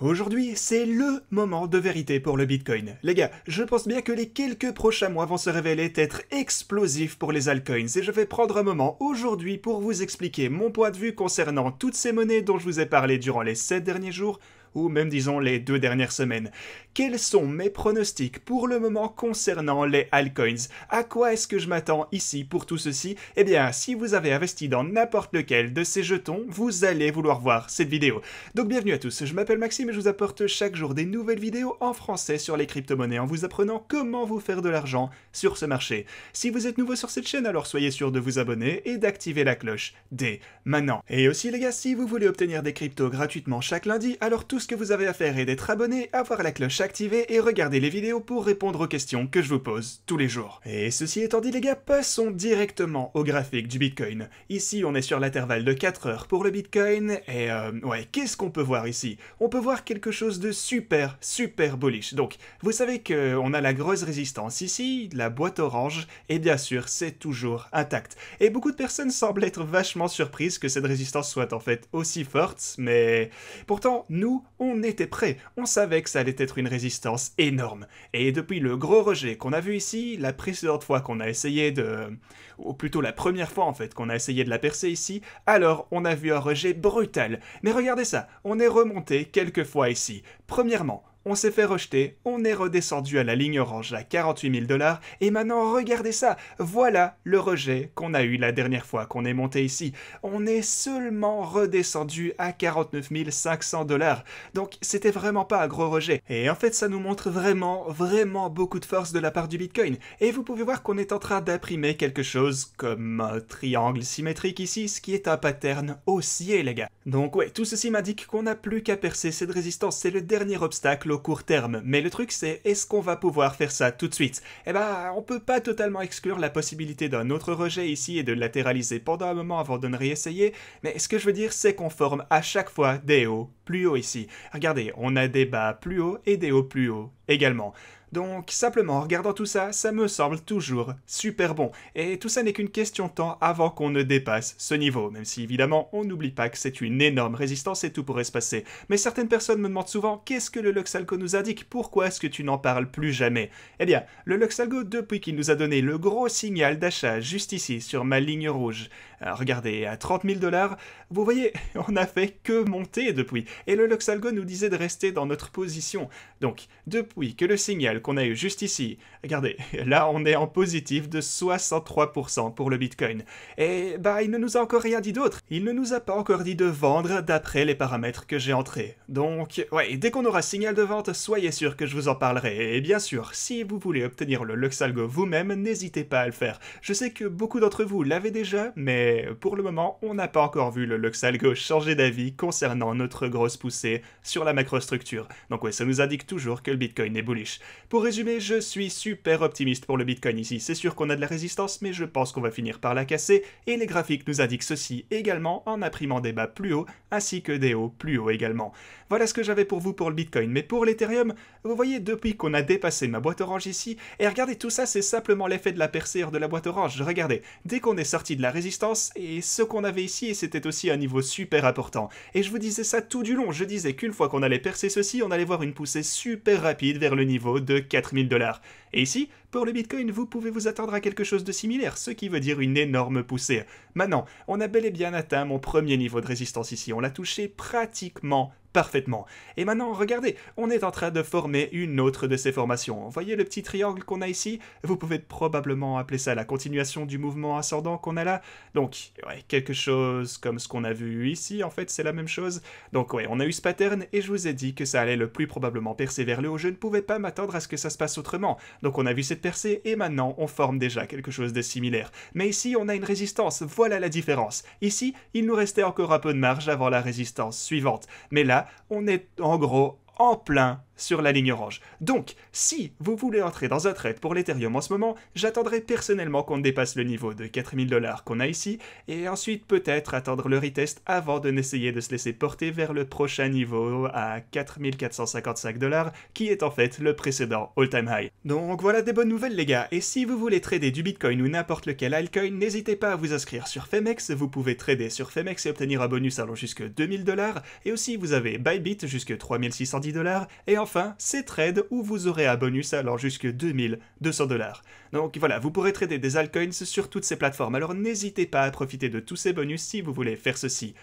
Aujourd'hui, c'est LE moment de vérité pour le Bitcoin. Les gars, je pense bien que les quelques prochains mois vont se révéler être explosifs pour les altcoins et je vais prendre un moment aujourd'hui pour vous expliquer mon point de vue concernant toutes ces monnaies dont je vous ai parlé durant les 7 derniers jours, ou même disons les deux dernières semaines. Quels sont mes pronostics pour le moment concernant les altcoins À quoi est-ce que je m'attends ici pour tout ceci Eh bien, si vous avez investi dans n'importe lequel de ces jetons, vous allez vouloir voir cette vidéo. Donc bienvenue à tous, je m'appelle Maxime et je vous apporte chaque jour des nouvelles vidéos en français sur les crypto-monnaies en vous apprenant comment vous faire de l'argent sur ce marché. Si vous êtes nouveau sur cette chaîne, alors soyez sûr de vous abonner et d'activer la cloche dès maintenant. Et aussi les gars, si vous voulez obtenir des cryptos gratuitement chaque lundi, alors tout que vous avez à faire est d'être abonné, avoir la cloche activée et regarder les vidéos pour répondre aux questions que je vous pose tous les jours. Et ceci étant dit les gars, passons directement au graphique du Bitcoin. Ici on est sur l'intervalle de 4 heures pour le Bitcoin et euh, ouais, qu'est-ce qu'on peut voir ici On peut voir quelque chose de super, super bullish. Donc vous savez que on a la grosse résistance ici, la boîte orange, et bien sûr c'est toujours intact. Et beaucoup de personnes semblent être vachement surprises que cette résistance soit en fait aussi forte, mais pourtant nous, on était prêt, on savait que ça allait être une résistance énorme. Et depuis le gros rejet qu'on a vu ici, la précédente fois qu'on a essayé de... ou plutôt la première fois en fait qu'on a essayé de la percer ici, alors on a vu un rejet brutal. Mais regardez ça, on est remonté quelques fois ici. Premièrement, on s'est fait rejeter, on est redescendu à la ligne orange à 48 000 dollars, et maintenant regardez ça, voilà le rejet qu'on a eu la dernière fois qu'on est monté ici. On est seulement redescendu à 49 500 dollars, donc c'était vraiment pas un gros rejet. Et en fait ça nous montre vraiment, vraiment beaucoup de force de la part du Bitcoin, et vous pouvez voir qu'on est en train d'imprimer quelque chose comme un triangle symétrique ici, ce qui est un pattern haussier les gars. Donc ouais, tout ceci m'indique qu'on n'a plus qu'à percer cette résistance, c'est le dernier obstacle court terme. Mais le truc c'est est-ce qu'on va pouvoir faire ça tout de suite Eh ben, on peut pas totalement exclure la possibilité d'un autre rejet ici et de latéraliser pendant un moment avant de ne réessayer. Mais ce que je veux dire c'est qu'on forme à chaque fois des hauts plus hauts ici. Regardez, on a des bas plus hauts et des hauts plus hauts également. Donc simplement, en regardant tout ça, ça me semble toujours super bon. Et tout ça n'est qu'une question de temps avant qu'on ne dépasse ce niveau, même si évidemment on n'oublie pas que c'est une énorme résistance et tout pourrait se passer. Mais certaines personnes me demandent souvent qu'est-ce que le Luxalgo nous indique, pourquoi est-ce que tu n'en parles plus jamais Eh bien, le Luxalgo, depuis qu'il nous a donné le gros signal d'achat juste ici sur ma ligne rouge, euh, regardez, à 30 000 dollars, vous voyez, on n'a fait que monter depuis. Et le Luxalgo nous disait de rester dans notre position. Donc, depuis que le signal qu'on a eu juste ici. Regardez, là on est en positif de 63% pour le Bitcoin. Et bah il ne nous a encore rien dit d'autre. Il ne nous a pas encore dit de vendre d'après les paramètres que j'ai entrés. Donc ouais, dès qu'on aura signal de vente, soyez sûr que je vous en parlerai. Et bien sûr, si vous voulez obtenir le Luxalgo vous-même, n'hésitez pas à le faire. Je sais que beaucoup d'entre vous l'avez déjà, mais pour le moment, on n'a pas encore vu le Luxalgo changer d'avis concernant notre grosse poussée sur la macrostructure. Donc ouais, ça nous indique toujours que le Bitcoin est bullish. Pour résumer, je suis super optimiste pour le Bitcoin ici. C'est sûr qu'on a de la résistance, mais je pense qu'on va finir par la casser, et les graphiques nous indiquent ceci également en imprimant des bas plus hauts, ainsi que des hauts plus hauts également. Voilà ce que j'avais pour vous pour le Bitcoin, mais pour l'Ethereum, vous voyez, depuis qu'on a dépassé ma boîte orange ici, et regardez, tout ça, c'est simplement l'effet de la percée de la boîte orange. Regardez, dès qu'on est sorti de la résistance, et ce qu'on avait ici, c'était aussi un niveau super important. Et je vous disais ça tout du long, je disais qu'une fois qu'on allait percer ceci, on allait voir une poussée super rapide vers le niveau de 4000 dollars. Et ici, pour le Bitcoin, vous pouvez vous attendre à quelque chose de similaire, ce qui veut dire une énorme poussée. Maintenant, on a bel et bien atteint mon premier niveau de résistance ici, on l'a touché pratiquement parfaitement. Et maintenant, regardez, on est en train de former une autre de ces formations. Voyez le petit triangle qu'on a ici Vous pouvez probablement appeler ça la continuation du mouvement ascendant qu'on a là. Donc, ouais, quelque chose comme ce qu'on a vu ici, en fait, c'est la même chose. Donc, ouais, on a eu ce pattern et je vous ai dit que ça allait le plus probablement percer vers le haut. Je ne pouvais pas m'attendre à ce que ça se passe autrement. Donc, on a vu cette percée et maintenant, on forme déjà quelque chose de similaire. Mais ici, on a une résistance. Voilà la différence. Ici, il nous restait encore un peu de marge avant la résistance suivante. Mais là, on est en gros en plein sur la ligne orange. Donc, si vous voulez entrer dans un trade pour l'Ethereum en ce moment, j'attendrai personnellement qu'on dépasse le niveau de 4000 dollars qu'on a ici, et ensuite peut-être attendre le retest avant de n'essayer de se laisser porter vers le prochain niveau à 4455 dollars, qui est en fait le précédent all-time high. Donc voilà des bonnes nouvelles les gars, et si vous voulez trader du Bitcoin ou n'importe lequel altcoin, n'hésitez pas à vous inscrire sur Femex, vous pouvez trader sur Femex et obtenir un bonus allant jusqu'à 2000 dollars, et aussi vous avez Bybit jusqu'à 3610 dollars, et en enfin, c'est trade où vous aurez un bonus alors jusque 2200 dollars. Donc voilà, vous pourrez trader des altcoins sur toutes ces plateformes, alors n'hésitez pas à profiter de tous ces bonus si vous voulez faire ceci.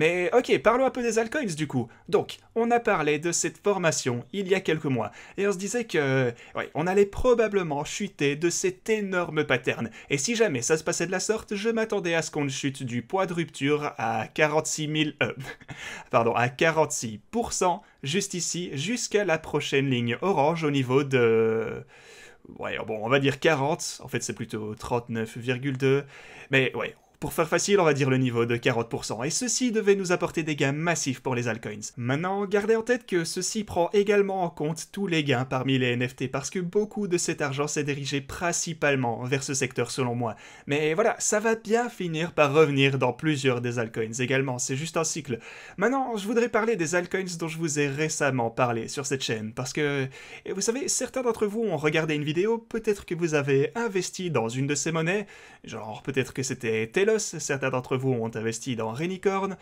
Mais ok, parlons un peu des altcoins du coup. Donc, on a parlé de cette formation il y a quelques mois, et on se disait que, ouais, on allait probablement chuter de cet énorme pattern. Et si jamais ça se passait de la sorte, je m'attendais à ce qu'on chute du poids de rupture à 46 000, euh, pardon, à 46 juste ici, jusqu'à la prochaine ligne orange au niveau de ouais, bon, on va dire 40, en fait c'est plutôt 39,2, mais ouais, pour faire facile, on va dire le niveau de 40%, et ceci devait nous apporter des gains massifs pour les altcoins. Maintenant, gardez en tête que ceci prend également en compte tous les gains parmi les NFT, parce que beaucoup de cet argent s'est dirigé principalement vers ce secteur selon moi. Mais voilà, ça va bien finir par revenir dans plusieurs des altcoins également, c'est juste un cycle. Maintenant, je voudrais parler des altcoins dont je vous ai récemment parlé sur cette chaîne, parce que, vous savez, certains d'entre vous ont regardé une vidéo, peut-être que vous avez investi dans une de ces monnaies, genre peut-être que c'était certains d'entre vous ont investi dans Renicorn.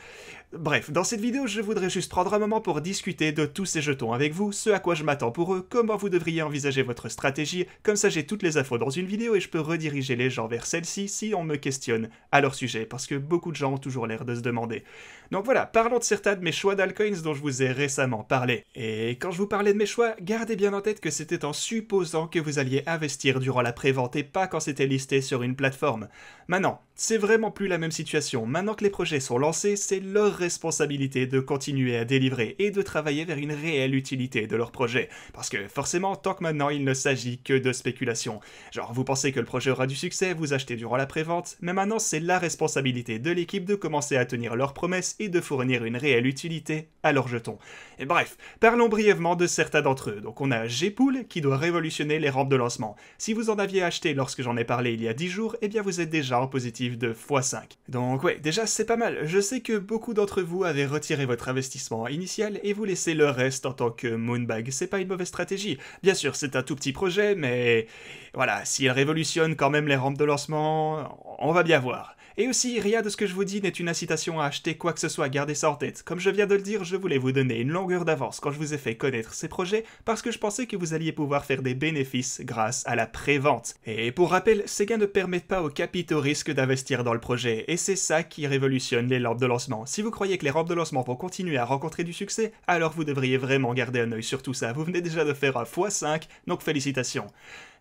Bref, dans cette vidéo, je voudrais juste prendre un moment pour discuter de tous ces jetons avec vous, ce à quoi je m'attends pour eux, comment vous devriez envisager votre stratégie, comme ça j'ai toutes les infos dans une vidéo et je peux rediriger les gens vers celle-ci si on me questionne à leur sujet, parce que beaucoup de gens ont toujours l'air de se demander. Donc voilà, parlons de certains de mes choix d'alcoins dont je vous ai récemment parlé. Et quand je vous parlais de mes choix, gardez bien en tête que c'était en supposant que vous alliez investir durant la prévente et pas quand c'était listé sur une plateforme. Maintenant, c'est vrai plus la même situation. Maintenant que les projets sont lancés, c'est leur responsabilité de continuer à délivrer et de travailler vers une réelle utilité de leur projet. Parce que forcément, tant que maintenant il ne s'agit que de spéculation. Genre, vous pensez que le projet aura du succès, vous achetez durant la prévente, mais maintenant c'est la responsabilité de l'équipe de commencer à tenir leurs promesses et de fournir une réelle utilité à leurs jetons. Et bref, parlons brièvement de certains d'entre eux. Donc on a Gpool qui doit révolutionner les rampes de lancement. Si vous en aviez acheté lorsque j'en ai parlé il y a 10 jours, eh bien vous êtes déjà en positif de donc ouais, déjà c'est pas mal. Je sais que beaucoup d'entre vous avez retiré votre investissement initial et vous laissez le reste en tant que Moonbag. C'est pas une mauvaise stratégie. Bien sûr, c'est un tout petit projet, mais voilà, s'il révolutionne quand même les rampes de lancement, on va bien voir. Et aussi, rien de ce que je vous dis n'est une incitation à acheter quoi que ce soit, gardez ça en tête. Comme je viens de le dire, je voulais vous donner une longueur d'avance quand je vous ai fait connaître ces projets parce que je pensais que vous alliez pouvoir faire des bénéfices grâce à la prévente. Et pour rappel, ces gains ne permettent pas aux capitaux risques d'investir dans le projet, et c'est ça qui révolutionne les lampes de lancement. Si vous croyez que les lampes de lancement vont continuer à rencontrer du succès, alors vous devriez vraiment garder un oeil sur tout ça. Vous venez déjà de faire un x5, donc félicitations.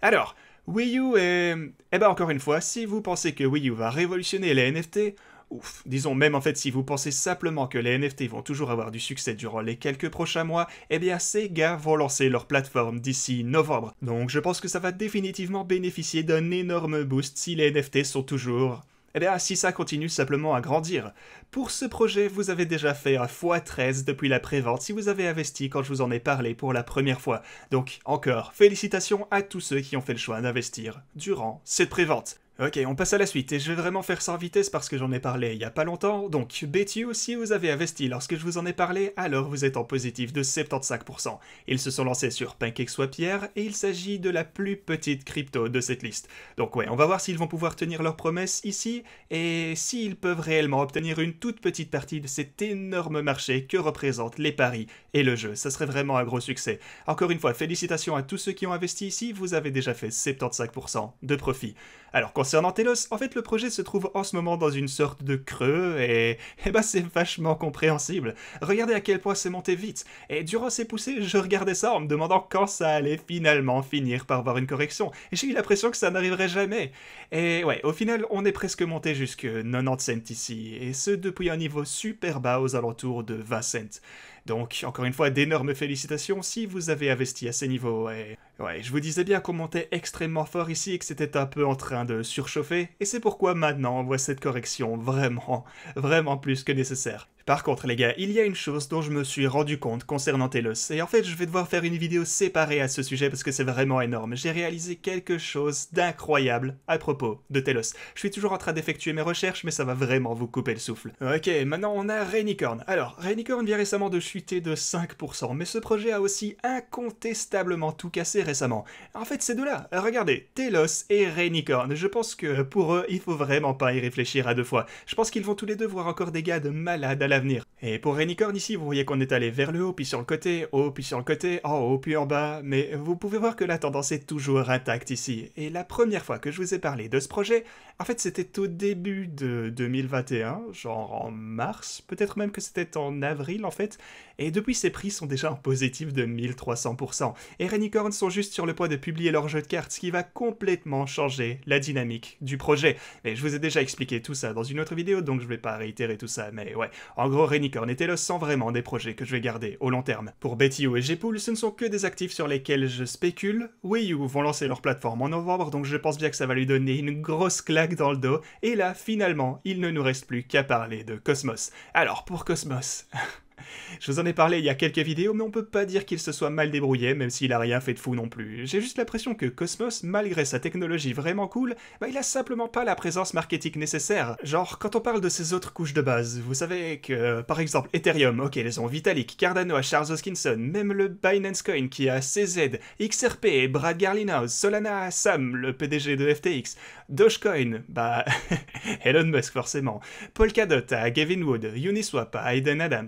Alors, Wii U est... Eh ben encore une fois, si vous pensez que Wii U va révolutionner les NFT, ouf, disons même en fait si vous pensez simplement que les NFT vont toujours avoir du succès durant les quelques prochains mois, eh bien ces gars vont lancer leur plateforme d'ici novembre. Donc je pense que ça va définitivement bénéficier d'un énorme boost si les NFT sont toujours eh bien, si ça continue simplement à grandir. Pour ce projet, vous avez déjà fait un x13 depuis la prévente si vous avez investi quand je vous en ai parlé pour la première fois. Donc, encore, félicitations à tous ceux qui ont fait le choix d'investir durant cette prévente. Ok, on passe à la suite, et je vais vraiment faire sans vitesse parce que j'en ai parlé il y a pas longtemps. Donc, Betty si vous avez investi lorsque je vous en ai parlé, alors vous êtes en positif de 75%. Ils se sont lancés sur Pancake soit Pierre et il s'agit de la plus petite crypto de cette liste. Donc ouais, on va voir s'ils vont pouvoir tenir leurs promesses ici, et s'ils peuvent réellement obtenir une toute petite partie de cet énorme marché que représentent les paris et le jeu. Ça serait vraiment un gros succès. Encore une fois, félicitations à tous ceux qui ont investi ici, vous avez déjà fait 75% de profit. Alors, Concernant Telos, en fait le projet se trouve en ce moment dans une sorte de creux et, eh bah c'est vachement compréhensible. Regardez à quel point c'est monté vite. Et durant ces poussées, je regardais ça en me demandant quand ça allait finalement finir par voir une correction. Et j'ai eu l'impression que ça n'arriverait jamais. Et ouais, au final, on est presque monté jusque 90 cents ici, et ce depuis un niveau super bas aux alentours de 20 cents. Donc, encore une fois, d'énormes félicitations si vous avez investi à ces niveaux. Et... Ouais, je vous disais bien qu'on montait extrêmement fort ici et que c'était un peu en train de surchauffer, et c'est pourquoi maintenant on voit cette correction vraiment, vraiment plus que nécessaire. Par contre les gars, il y a une chose dont je me suis rendu compte concernant Telos, et en fait je vais devoir faire une vidéo séparée à ce sujet parce que c'est vraiment énorme. J'ai réalisé quelque chose d'incroyable à propos de Telos. Je suis toujours en train d'effectuer mes recherches, mais ça va vraiment vous couper le souffle. Ok, maintenant on a Rainicorn. Alors, Rainicorn vient récemment de chuter de 5%, mais ce projet a aussi incontestablement tout cassé récemment. En fait, ces deux-là, regardez, Telos et Rainicorn, je pense que pour eux, il faut vraiment pas y réfléchir à deux fois. Je pense qu'ils vont tous les deux voir encore des gars de malades à la l'avenir. Et pour Rainicorn, ici, vous voyez qu'on est allé vers le haut, puis sur le côté, haut, puis sur le côté, en haut, puis en bas, mais vous pouvez voir que la tendance est toujours intacte ici. Et la première fois que je vous ai parlé de ce projet, en fait c'était au début de 2021, genre en mars, peut-être même que c'était en avril en fait, et depuis ces prix sont déjà en positif de 1300%. Et Rainicorn sont juste sur le point de publier leur jeu de cartes, ce qui va complètement changer la dynamique du projet. Mais je vous ai déjà expliqué tout ça dans une autre vidéo, donc je vais pas réitérer tout ça, mais ouais, en gros Rainicorn... Unicorn et Telos sont vraiment des projets que je vais garder au long terme. Pour Betio et Gpool, ce ne sont que des actifs sur lesquels je spécule. Wii U vont lancer leur plateforme en novembre, donc je pense bien que ça va lui donner une grosse claque dans le dos. Et là, finalement, il ne nous reste plus qu'à parler de Cosmos. Alors, pour Cosmos... Je vous en ai parlé il y a quelques vidéos, mais on peut pas dire qu'il se soit mal débrouillé, même s'il a rien fait de fou non plus. J'ai juste l'impression que Cosmos, malgré sa technologie vraiment cool, bah, il a simplement pas la présence marketing nécessaire. Genre, quand on parle de ses autres couches de base, vous savez que, par exemple, Ethereum, ok, ils ont Vitalik, Cardano à Charles Hoskinson, même le Binance Coin qui a CZ, XRP, Brad Garlinhouse, Solana à Sam, le PDG de FTX, Dogecoin, bah, Elon Musk forcément, Polkadot à Gavin Wood, Uniswap à Aiden Adams,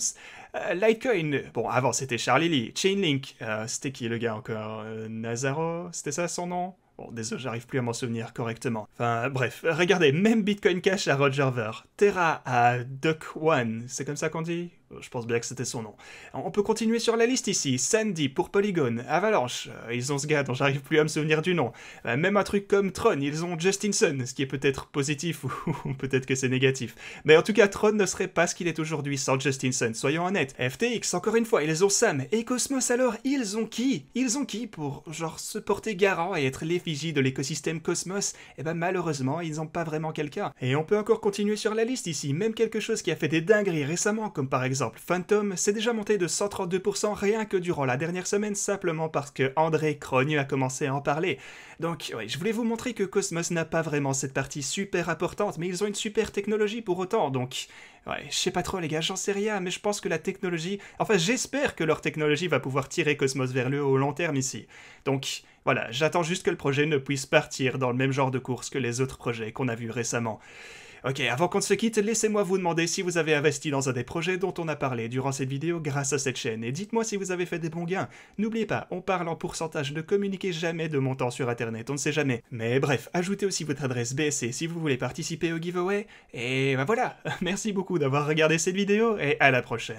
euh, Litecoin, bon, avant c'était Charlie Lee, Chainlink, euh, c'était qui le gars encore euh, Nazaro, c'était ça son nom Bon, désolé, j'arrive plus à m'en souvenir correctement. Enfin, bref, regardez, même Bitcoin Cash à Roger Ver, Terra à Duck One, c'est comme ça qu'on dit euh, je pense bien que c'était son nom. On peut continuer sur la liste ici. Sandy pour Polygon, Avalanche, euh, ils ont ce gars dont j'arrive plus à me souvenir du nom. Euh, même un truc comme Tron, ils ont Justinson, ce qui est peut-être positif ou, peut-être que c'est négatif. Mais en tout cas, Tron ne serait pas ce qu'il est aujourd'hui sans Justinson, soyons honnêtes. FTX, encore une fois, ils ont Sam. Et Cosmos alors, ils ont qui Ils ont qui pour, genre, se porter garant et être l'effigie de l'écosystème Cosmos Eh ben malheureusement, ils n'ont pas vraiment quelqu'un. Et on peut encore continuer sur la liste ici, même quelque chose qui a fait des dingueries récemment, comme par exemple exemple, Phantom s'est déjà monté de 132% rien que durant la dernière semaine simplement parce que André krogne a commencé à en parler. Donc oui, je voulais vous montrer que Cosmos n'a pas vraiment cette partie super importante, mais ils ont une super technologie pour autant, donc... Ouais, je sais pas trop les gars, j'en sais rien, mais je pense que la technologie... Enfin, j'espère que leur technologie va pouvoir tirer Cosmos vers le haut au long terme ici. Donc, voilà, j'attends juste que le projet ne puisse partir dans le même genre de course que les autres projets qu'on a vus récemment. Ok, avant qu'on se quitte, laissez-moi vous demander si vous avez investi dans un des projets dont on a parlé durant cette vidéo grâce à cette chaîne, et dites-moi si vous avez fait des bons gains. N'oubliez pas, on parle en pourcentage, ne communiquez jamais de montant sur internet, on ne sait jamais. Mais bref, ajoutez aussi votre adresse BSC si vous voulez participer au giveaway, et ben voilà Merci beaucoup d'avoir regardé cette vidéo, et à la prochaine